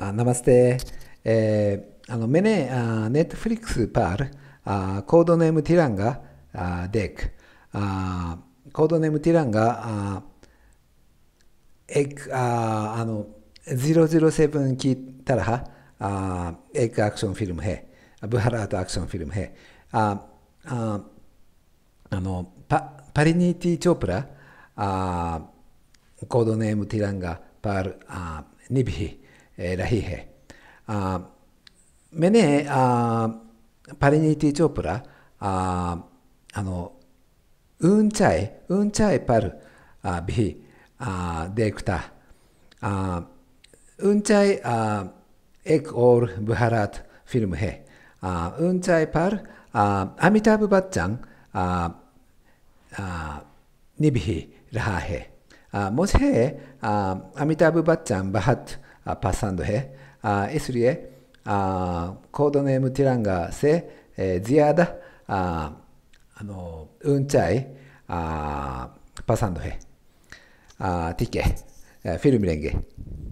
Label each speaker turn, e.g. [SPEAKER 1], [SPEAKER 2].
[SPEAKER 1] あナネットフリックスパールコードネームティランガあデックコードネームティランガあエクああの007キータラハあエクアクションフィルムヘブハラートアクションフィルムヘパリニーティーチョプラあコードネームティランガパールニビヒ रही है आ, मैंने आ, パリニティ・チョープラああのウンチャイウンチャイパルあビあデクタあウンチャイあエクオール・ブハラート・フィルムヘあウンチャイパルあアミタブ・バッチャンああニビヒ・ラハヘあもしへあアミタブ・バッチャン・バハット ah, p a s a n d o h e Ah, i s r i e ah, quando nem tiranga se eh, ziada ah, ano, um chai ah, p a s a n d o h e Ah, t i k u e eh, filme rengue.